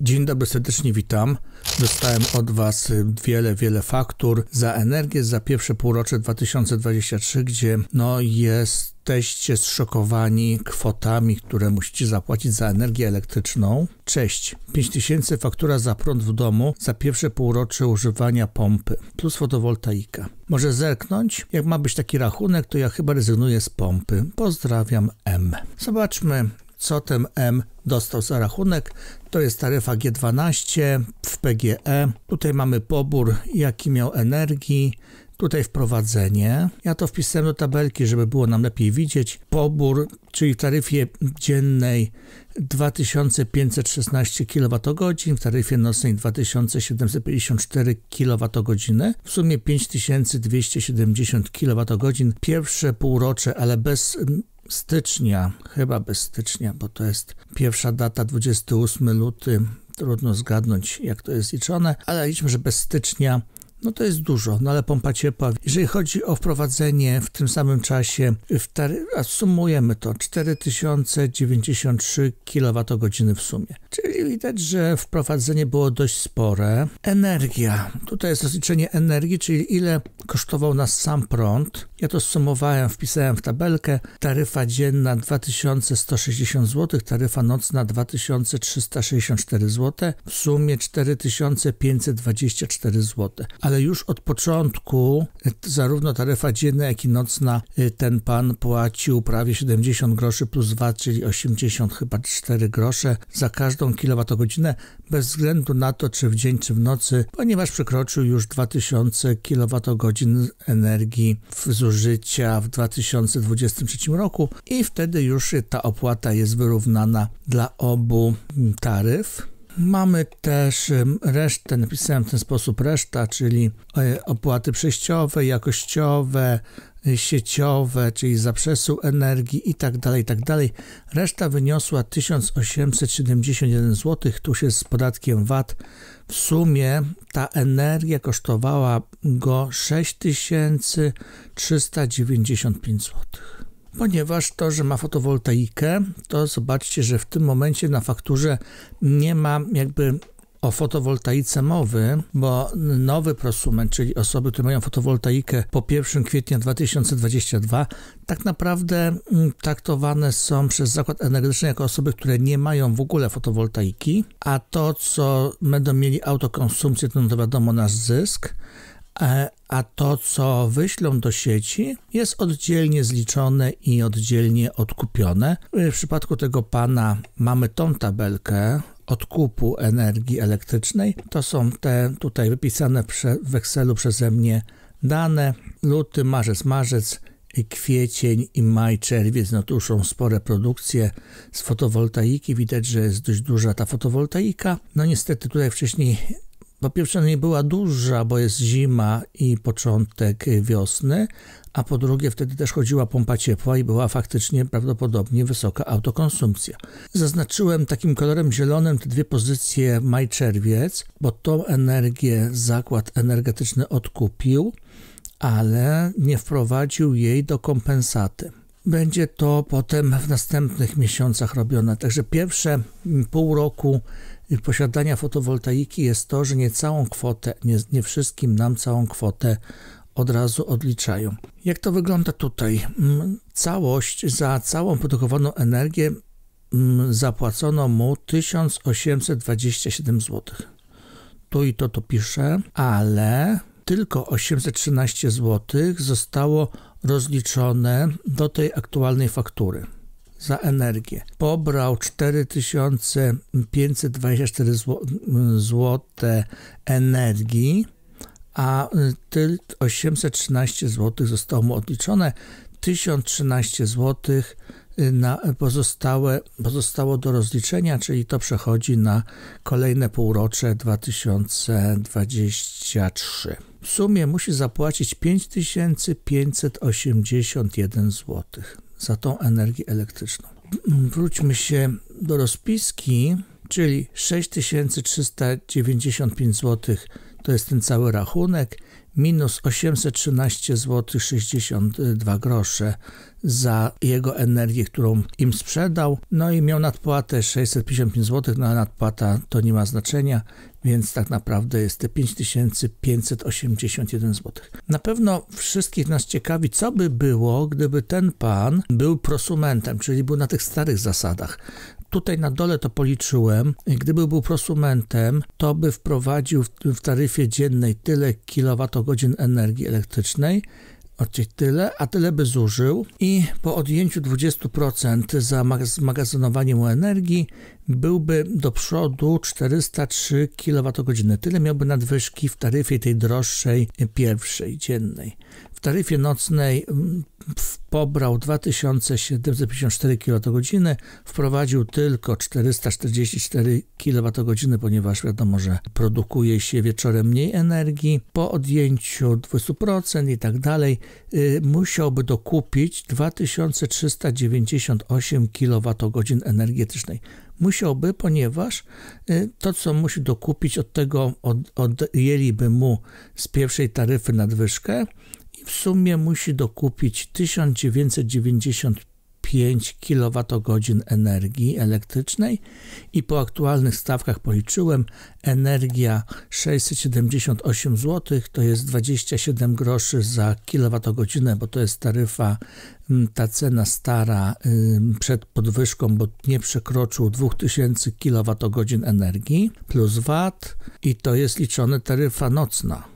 Dzień dobry, serdecznie witam. Dostałem od Was y, wiele, wiele faktur za energię za pierwsze półrocze 2023, gdzie no jesteście zszokowani kwotami, które musicie zapłacić za energię elektryczną. Cześć, 5000 faktura za prąd w domu za pierwsze półrocze używania pompy plus fotowoltaika. Może zerknąć? Jak ma być taki rachunek, to ja chyba rezygnuję z pompy. Pozdrawiam M. Zobaczmy, co ten M dostał za rachunek to jest taryfa G12 w PGE. Tutaj mamy pobór, jaki miał energii. Tutaj wprowadzenie. Ja to wpisałem do tabelki, żeby było nam lepiej widzieć. Pobór, czyli w taryfie dziennej 2516 kWh, w taryfie nocnej 2754 kWh, w sumie 5270 kWh. Pierwsze półrocze, ale bez stycznia, chyba bez stycznia, bo to jest pierwsza data 28 luty. Trudno zgadnąć, jak to jest liczone, ale liczmy, że bez stycznia no to jest dużo, no ale pompa ciepła. Jeżeli chodzi o wprowadzenie w tym samym czasie, w tary- a sumujemy to 4093 kWh w sumie. Czyli widać, że wprowadzenie było dość spore. Energia. Tutaj jest rozliczenie energii, czyli ile kosztował nas sam prąd. Ja to sumowałem, wpisałem w tabelkę. Taryfa dzienna 2160 zł, taryfa nocna 2364 zł, w sumie 4524 zł. Ale już od początku e, zarówno taryfa dzienna, jak i nocna e, ten pan płacił prawie 70 groszy plus 2, czyli 80 chyba 4 grosze za każdą kilowatogodzinę, bez względu na to, czy w dzień, czy w nocy, ponieważ przekroczył już 2000 kilowatogodzin energii w zużyciu życia w 2023 roku i wtedy już ta opłata jest wyrównana dla obu taryf. Mamy też resztę, napisałem w ten sposób reszta, czyli e, opłaty przejściowe, jakościowe, sieciowe, czyli za przesył energii i tak dalej, i tak dalej. Reszta wyniosła 1871 zł, tu się z podatkiem VAT. W sumie ta energia kosztowała go 6395 zł. Ponieważ to, że ma fotowoltaikę, to zobaczcie, że w tym momencie na fakturze nie ma jakby o fotowoltaice mowy, bo nowy prosument, czyli osoby, które mają fotowoltaikę po 1 kwietnia 2022, tak naprawdę mm, traktowane są przez zakład energetyczny jako osoby, które nie mają w ogóle fotowoltaiki, a to, co będą mieli autokonsumpcję, to, to wiadomo nasz zysk, e, a to, co wyślą do sieci, jest oddzielnie zliczone i oddzielnie odkupione. W przypadku tego pana mamy tą tabelkę odkupu energii elektrycznej. To są te tutaj wypisane w wekselu przeze mnie dane. Luty, marzec, marzec, kwiecień i maj, czerwiec, no tu są spore produkcje z fotowoltaiki. Widać, że jest dość duża ta fotowoltaika. No niestety tutaj wcześniej po no, pierwsze, nie była duża, bo jest zima i początek y, wiosny, a po drugie, wtedy też chodziła pompa ciepła i była faktycznie prawdopodobnie wysoka autokonsumpcja. Zaznaczyłem takim kolorem zielonym te dwie pozycje maj-czerwiec, bo tą energię zakład energetyczny odkupił, ale nie wprowadził jej do kompensaty. Będzie to potem w następnych miesiącach robione. Także pierwsze mm, pół roku posiadania fotowoltaiki jest to, że nie całą kwotę, nie, nie wszystkim nam całą kwotę od razu odliczają. Jak to wygląda tutaj? Mm, całość za całą produkowaną energię mm, zapłacono mu 1827 zł. Tu i to to piszę, ale tylko 813 zł zostało rozliczone do tej aktualnej faktury za energię. Pobrał 4524 zł energii, a 813 zł zostało mu odliczone. 1013 zł y, na pozostałe, pozostało do rozliczenia, czyli to przechodzi na kolejne półrocze 2023. W sumie musi zapłacić 5581 złotych za tą energię elektryczną. Mm, wróćmy się do rozpiski, czyli 6395 zł to jest ten cały rachunek minus 813 zł 62 grosze za jego energię, którą im sprzedał. No i miał nadpłatę 655 zł, no ale nadpłata to nie ma znaczenia, więc tak naprawdę jest te 5581 zł. Na pewno wszystkich nas ciekawi, co by było, gdyby ten pan był prosumentem, czyli był na tych starych zasadach. Tutaj na dole to policzyłem. Gdyby był prosumentem, to by wprowadził w, taryfie dziennej tyle kilowatogodzin energii elektrycznej, tyle, a tyle by zużył i po odjęciu 20% za magazynowanie mu energii byłby do przodu 403 kWh. Tyle miałby nadwyżki w taryfie tej droższej, pierwszej, dziennej taryfie nocnej mm, pobrał 2754 kWh, wprowadził tylko 444 kWh, ponieważ wiadomo, że produkuje się wieczorem mniej energii. Po odjęciu 200% i tak dalej y, musiałby dokupić 2398 kWh energetycznej. Musiałby, ponieważ y, to, co musi dokupić, od tego od, odjęliby mu z pierwszej taryfy nadwyżkę, w sumie musi dokupić 1995 kWh energii elektrycznej i po aktualnych stawkach policzyłem energia 678 zł to jest 27 groszy za kWh, bo to jest taryfa ta cena stara przed podwyżką, bo nie przekroczył 2000 kWh energii plus VAT i to jest liczone taryfa nocna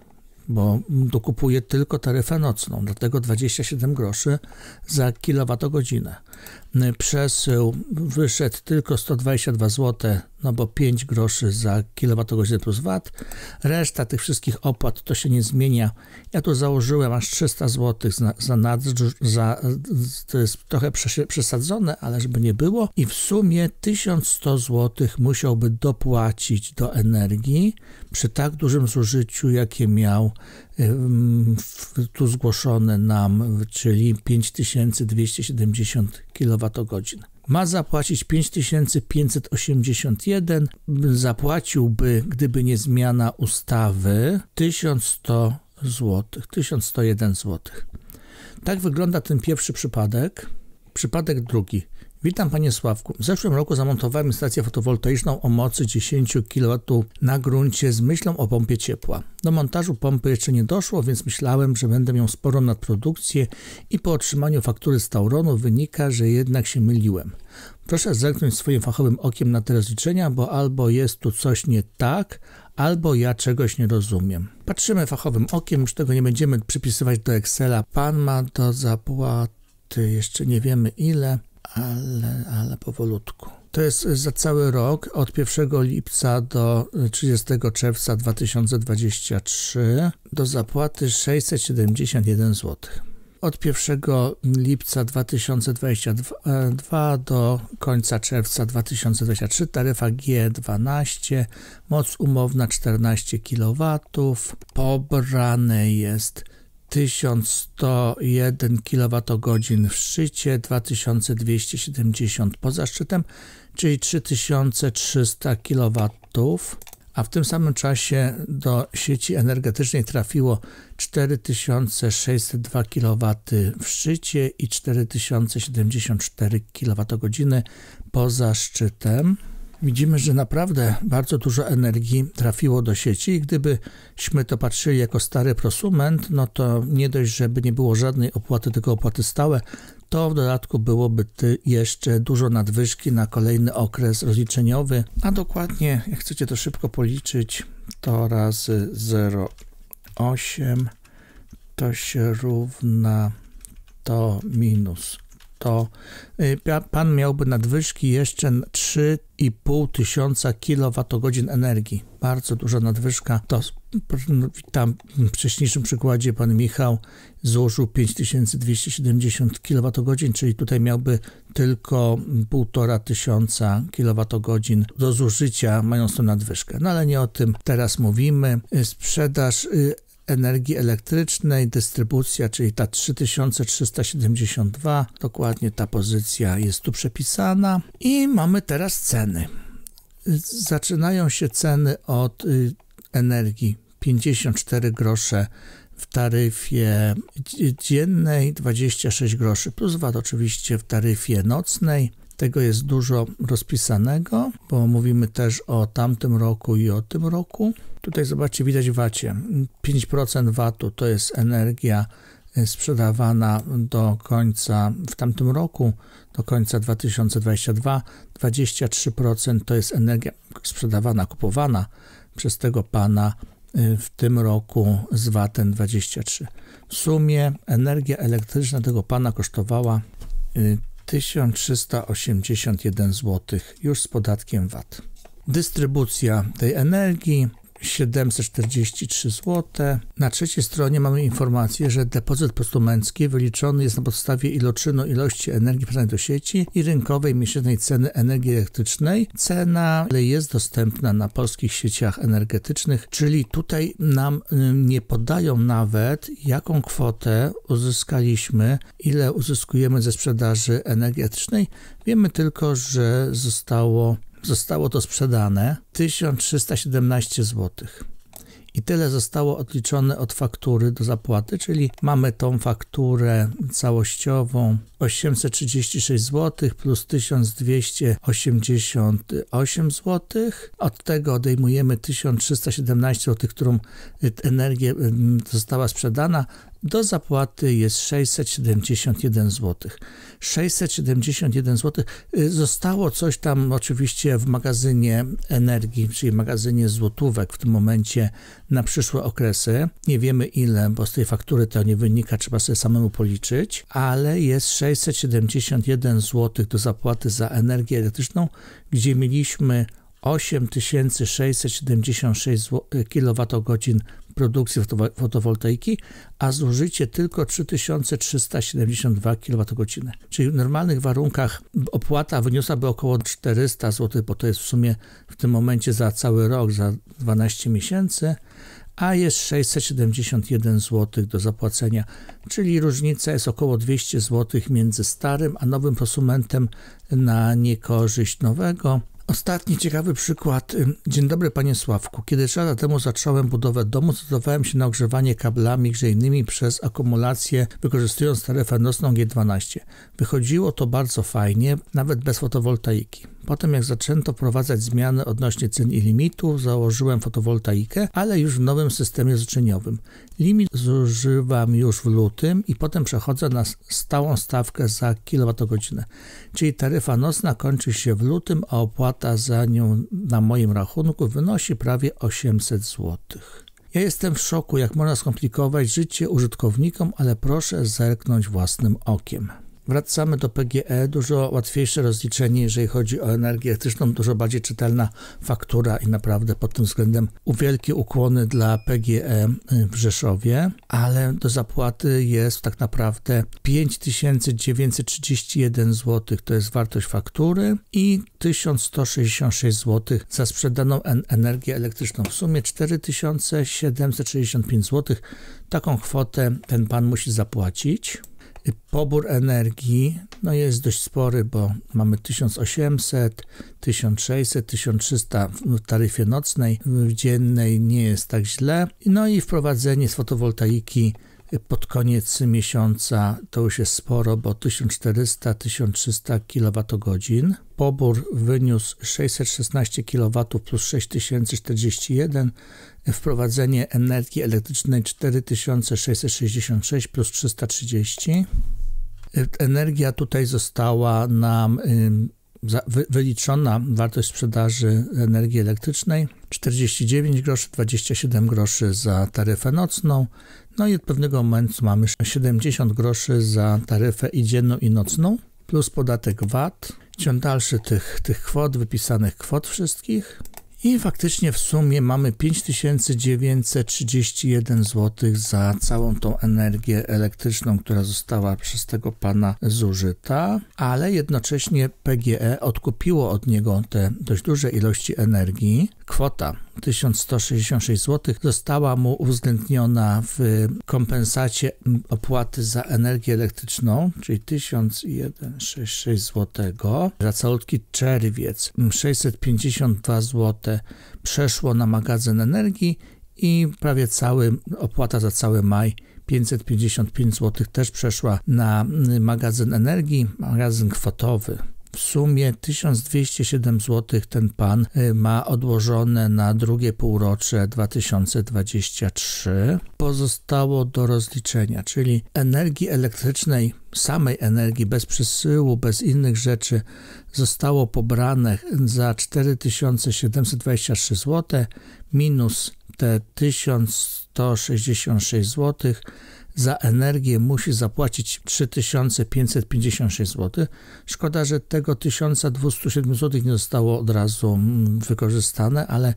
bo dokupuje tylko taryfę nocną, dlatego 27 groszy za kilowatogodzinę przesył wyszedł tylko 122 zł, no bo 5 groszy za kilowatogodzinę plus VAT. Reszta tych wszystkich opłat to się nie zmienia. Ja tu założyłem aż 300 zł za, nadzór, nad, za to jest trochę przesadzone, ale żeby nie było. I w sumie 1100 zł musiałby dopłacić do energii przy tak dużym zużyciu, jakie miał tu zgłoszone nam, czyli 5270 kWh. Ma zapłacić 5581, zapłaciłby, gdyby nie zmiana ustawy, 1100 zł, 1101 zł. Tak wygląda ten pierwszy przypadek. Przypadek drugi. Witam Panie Sławku. W zeszłym roku zamontowałem stację fotowoltaiczną o mocy 10 kW na gruncie z myślą o pompie ciepła. Do montażu pompy jeszcze nie doszło, więc myślałem, że będę miał sporą nadprodukcję i po otrzymaniu faktury z Tauronu wynika, że jednak się myliłem. Proszę zerknąć swoim fachowym okiem na te rozliczenia, bo albo jest tu coś nie tak, albo ja czegoś nie rozumiem. Patrzymy fachowym okiem, już tego nie będziemy przypisywać do Excela. Pan ma do zapłaty jeszcze nie wiemy ile ale, ale powolutku. To jest y, za cały rok, od 1 lipca do 30 y, czerwca 2023 do zapłaty 671 zł. Od 1 lipca 2022 e, do końca czerwca 2023 taryfa G12, moc umowna 14 kW, pobrane jest 1101 kWh w szczycie, 2270 poza szczytem, czyli 3300 kW, a w tym samym czasie do sieci energetycznej trafiło 4602 kW w szczycie i 4074 kWh poza szczytem widzimy, że naprawdę bardzo dużo energii trafiło do sieci i gdybyśmy to patrzyli jako stary prosument, no to nie dość, żeby nie było żadnej opłaty, tylko opłaty stałe, to w dodatku byłoby jeszcze dużo nadwyżki na kolejny okres rozliczeniowy, a dokładnie, jak chcecie to szybko policzyć, to razy 0,8 to się równa to minus to y, pan miałby nadwyżki jeszcze 3,5 tysiąca kilowatogodzin energii. Bardzo duża nadwyżka. To no, tam w wcześniejszym przykładzie pan Michał złożył 5270 kilowatogodzin, czyli tutaj miałby tylko 1,5 tysiąca kilowatogodzin do zużycia, mając tą nadwyżkę. No ale nie o tym teraz mówimy. Y, sprzedaż y, energii elektrycznej, dystrybucja, czyli ta 3372, dokładnie ta pozycja jest tu przepisana i mamy teraz ceny. Zaczynają się ceny od y, energii 54 grosze w taryfie dziennej, 26 groszy plus VAT oczywiście w taryfie nocnej. Tego jest dużo rozpisanego, bo mówimy też o tamtym roku i o tym roku. Tutaj zobaczcie, widać w vat 5% VAT-u to jest energia e, sprzedawana do końca w tamtym roku, do końca 2022, 23% to jest energia sprzedawana, kupowana przez tego pana e, w tym roku z VAT-em 23. W sumie energia elektryczna tego pana kosztowała 1381 e, zł już z podatkiem VAT. Dystrybucja tej energii 743 zł. Na trzeciej stronie mamy informację, że depozyt prostumencki wyliczony jest na podstawie iloczynu ilości energii przekazanej do sieci i rynkowej miesięcznej ceny energii elektrycznej. Cena jest dostępna na polskich sieciach energetycznych, czyli tutaj nam nie podają nawet jaką kwotę uzyskaliśmy, ile uzyskujemy ze sprzedaży energii elektrycznej. Wiemy tylko, że zostało Zostało to sprzedane 1317 zł. I tyle zostało odliczone od faktury do zapłaty, czyli mamy tą fakturę całościową 836 zł plus 1288 zł. Od tego odejmujemy 1317 zł, którą y, energia y, została sprzedana, do zapłaty jest 671 zł. 671 zł. Zostało coś tam oczywiście w magazynie energii, czyli magazynie złotówek w tym momencie na przyszłe okresy. Nie wiemy ile, bo z tej faktury to nie wynika, trzeba sobie samemu policzyć, ale jest 671 zł do zapłaty za energię elektryczną, gdzie mieliśmy 8676 kWh produkcji fotowoltaiki, a zużycie tylko 3372 kWh. Czyli w normalnych warunkach opłata wyniosłaby około 400 zł, bo to jest w sumie w tym momencie za cały rok, za 12 miesięcy, a jest 671 zł do zapłacenia, czyli różnica jest około 200 zł między starym a nowym prosumentem na niekorzyść nowego. Ostatni ciekawy przykład. Dzień dobry, panie Sławku. Kiedy trzy lata temu zacząłem budowę domu, zdecydowałem się na ogrzewanie kablami grzejnymi przez akumulację, wykorzystując taryfę nocną G12. Wychodziło to bardzo fajnie, nawet bez fotowoltaiki. Potem jak zaczęto wprowadzać zmiany odnośnie cen i limitu, założyłem fotowoltaikę, ale już w nowym systemie życzeniowym. Limit zużywam już w lutym i potem przechodzę na stałą stawkę za kilowatogodzinę. Czyli taryfa nocna kończy się w lutym, a opłata za nią na moim rachunku wynosi prawie 800 zł. Ja jestem w szoku, jak można skomplikować życie użytkownikom, ale proszę zerknąć własnym okiem. Wracamy do PGE, dużo łatwiejsze rozliczenie, jeżeli chodzi o energię elektryczną, dużo bardziej czytelna faktura i naprawdę pod tym względem wielkie ukłony dla PGE w Rzeszowie, ale do zapłaty jest tak naprawdę 5931 zł, to jest wartość faktury i 1166 zł za sprzedaną energię elektryczną. W sumie 4765 zł. Taką kwotę ten pan musi zapłacić. Pobór energii no jest dość spory, bo mamy 1800, 1600, 1300 w taryfie nocnej, w dziennej nie jest tak źle. No i wprowadzenie z fotowoltaiki pod koniec miesiąca to już jest sporo, bo 1400-1300 kWh. Pobór wyniósł 616 kW plus 6041. Wprowadzenie energii elektrycznej 4666 plus 330. Energia tutaj została nam wyliczona wartość sprzedaży energii elektrycznej 49 groszy 27 groszy za taryfę nocną, no i od pewnego momentu mamy 70 groszy za taryfę i dzienną i nocną, plus podatek VAT, ciąg dalszy tych, tych kwot, wypisanych kwot wszystkich. I faktycznie w sumie mamy 5931 zł za całą tą energię elektryczną, która została przez tego pana zużyta, ale jednocześnie PGE odkupiło od niego te dość duże ilości energii. Kwota 1166 zł. Została mu uwzględniona w kompensacie opłaty za energię elektryczną, czyli 1166 zł. za całutki czerwiec 652 zł przeszło na magazyn energii i prawie cały opłata za cały maj 555 zł też przeszła na magazyn energii, magazyn kwotowy w sumie 1207 zł ten pan e, ma odłożone na drugie półrocze 2023. Pozostało do rozliczenia, czyli energii elektrycznej, samej energii bez przesyłu, bez innych rzeczy zostało pobrane za 4723 zł minus te 1166 złotych za energię musi zapłacić 3556 zł. Szkoda, że tego 1207 zł nie zostało od razu mm, wykorzystane, ale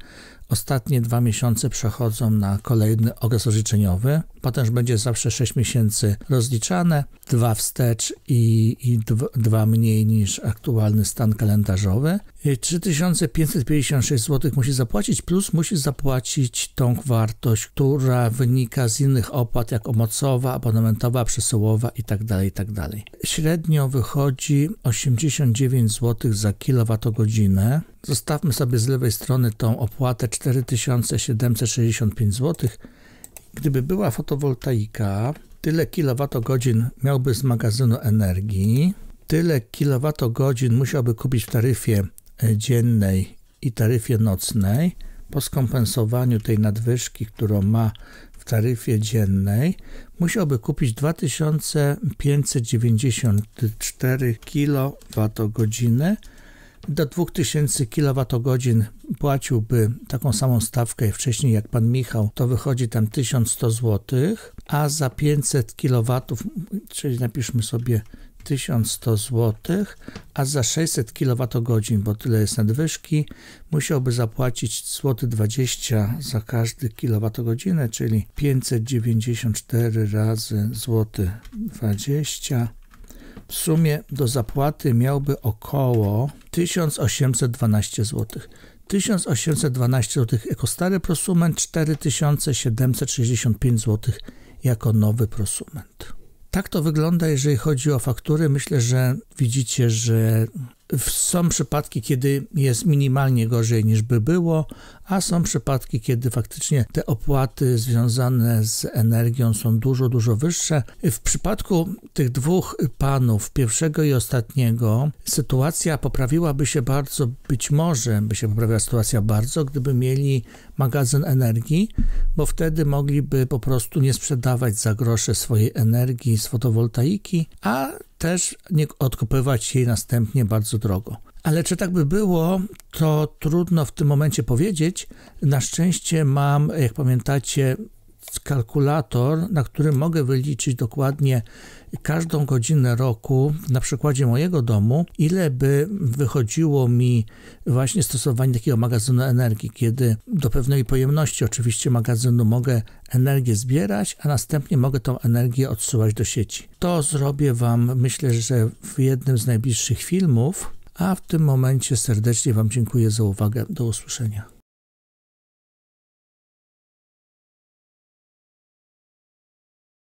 Ostatnie dwa miesiące przechodzą na kolejny okres rozliczeniowy. Patent będzie zawsze 6 miesięcy rozliczane, dwa wstecz i, i dwa mniej niż aktualny stan kalendarzowy. 3556 zł musi zapłacić, plus musi zapłacić tą wartość, która wynika z innych opłat, jak omocowa, abonamentowa, przesyłowa itd. Tak itd. Tak Średnio wychodzi 89 zł za kilowatogodzinę Zostawmy sobie z lewej strony tą opłatę 4765 zł. Gdyby była fotowoltaika, tyle kilowatogodzin miałby z magazynu energii, tyle kilowatogodzin musiałby kupić w taryfie e, dziennej i taryfie nocnej. Po skompensowaniu tej nadwyżki, którą ma w taryfie dziennej, musiałby kupić 2594 kilowatogodziny do 2000 kWh płaciłby taką samą stawkę wcześniej jak pan Michał, to wychodzi tam 1100 zł, a za 500 kW, czyli napiszmy sobie 1100 zł, a za 600 kWh, bo tyle jest nadwyżki, musiałby zapłacić złoty 20 zł za każdy kWh, czyli 594 razy złoty 20 w sumie do zapłaty miałby około 1812 zł. 1812 zł jako stary prosument, 4765 zł jako nowy prosument. Tak to wygląda, jeżeli chodzi o faktury. Myślę, że widzicie, że są przypadki, kiedy jest minimalnie gorzej niż by było, a są przypadki, kiedy faktycznie te opłaty związane z energią są dużo, dużo wyższe. W przypadku tych dwóch panów, pierwszego i ostatniego, sytuacja poprawiłaby się bardzo, być może by się poprawiła sytuacja bardzo, gdyby mieli magazyn energii, bo wtedy mogliby po prostu nie sprzedawać za grosze swojej energii z fotowoltaiki, a też nie odkopywać jej następnie bardzo drogo. Ale czy tak by było, to trudno w tym momencie powiedzieć. Na szczęście mam, jak pamiętacie, kalkulator, na którym mogę wyliczyć dokładnie każdą godzinę roku, na przykładzie mojego domu, ile by wychodziło mi właśnie stosowanie takiego magazynu energii, kiedy do pewnej pojemności oczywiście magazynu mogę energię zbierać, a następnie mogę tą energię odsyłać do sieci. To zrobię Wam, myślę, że w jednym z najbliższych filmów, a w tym momencie serdecznie Wam dziękuję za uwagę. Do usłyszenia.